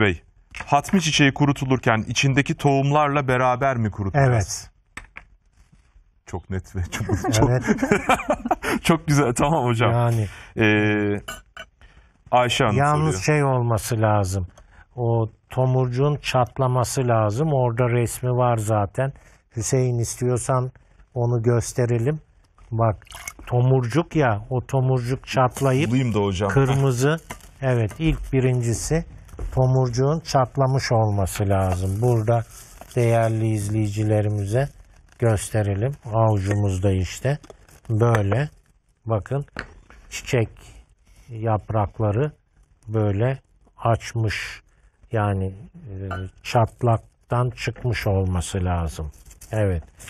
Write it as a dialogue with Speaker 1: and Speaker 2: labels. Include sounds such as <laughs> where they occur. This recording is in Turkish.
Speaker 1: Bey, hatmi çiçeği kurutulurken içindeki tohumlarla beraber mi kurutulur? Evet. Çok net ve çok çok, <laughs> çok güzel. Tamam hocam. Yani Ee, Ayşe Hanım yalnız soruyor. şey
Speaker 2: olması lazım. O tomurcuğun çatlaması lazım. Orada resmi var zaten. Hüseyin istiyorsan onu gösterelim. Bak tomurcuk ya o tomurcuk çatlayıp da hocam. kırmızı evet ilk birincisi Pomurcuğun çatlamış olması lazım. Burada değerli izleyicilerimize gösterelim. Avucumuzda işte böyle bakın çiçek yaprakları böyle açmış yani e, çatlaktan çıkmış olması lazım. Evet.